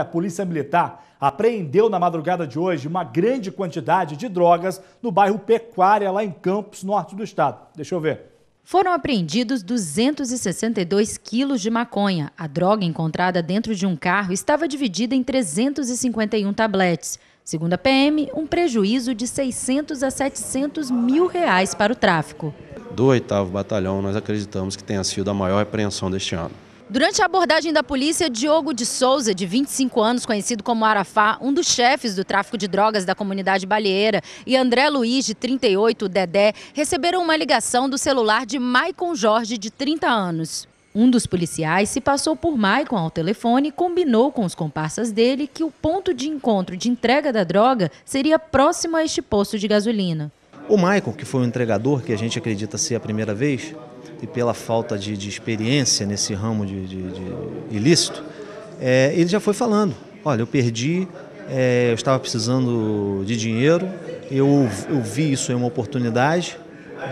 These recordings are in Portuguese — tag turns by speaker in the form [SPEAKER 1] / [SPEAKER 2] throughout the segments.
[SPEAKER 1] a Polícia Militar apreendeu na madrugada de hoje uma grande quantidade de drogas no bairro Pecuária, lá em Campos, norte do estado. Deixa eu ver.
[SPEAKER 2] Foram apreendidos 262 quilos de maconha. A droga encontrada dentro de um carro estava dividida em 351 tabletes. Segundo a PM, um prejuízo de 600 a 700 mil reais para o tráfico.
[SPEAKER 1] Do 8 Batalhão, nós acreditamos que tenha sido a maior apreensão deste ano.
[SPEAKER 2] Durante a abordagem da polícia, Diogo de Souza, de 25 anos, conhecido como Arafá, um dos chefes do tráfico de drogas da comunidade baleeira, e André Luiz, de 38, o Dedé, receberam uma ligação do celular de Maicon Jorge, de 30 anos. Um dos policiais se passou por Maicon ao telefone e combinou com os comparsas dele que o ponto de encontro de entrega da droga seria próximo a este posto de gasolina. O
[SPEAKER 3] Michael, que foi o entregador, que a gente acredita ser a primeira vez, e pela falta de, de experiência nesse ramo de, de, de ilícito, é, ele já foi falando: olha, eu perdi, é, eu estava precisando de dinheiro, eu, eu vi isso em uma oportunidade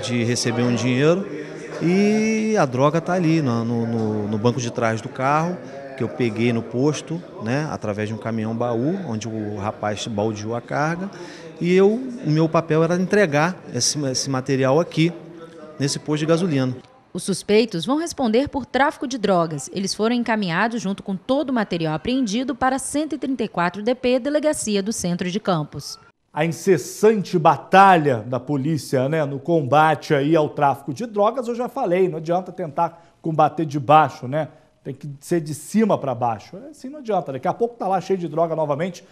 [SPEAKER 3] de receber um dinheiro e a droga está ali no, no, no, banco de trás do carro que eu peguei no posto, né, através de um caminhão baú, onde o rapaz baldeou a carga e eu, o meu papel era entregar esse, esse material aqui, nesse posto de gasolina.
[SPEAKER 2] Os suspeitos vão responder por tráfico de drogas. Eles foram encaminhados, junto com todo o material apreendido, para 134 DP, delegacia do centro de Campos.
[SPEAKER 1] A incessante batalha da polícia né, no combate aí ao tráfico de drogas, eu já falei, não adianta tentar combater de baixo, né? Tem que ser de cima para baixo. É assim não adianta, daqui a pouco tá lá cheio de droga novamente.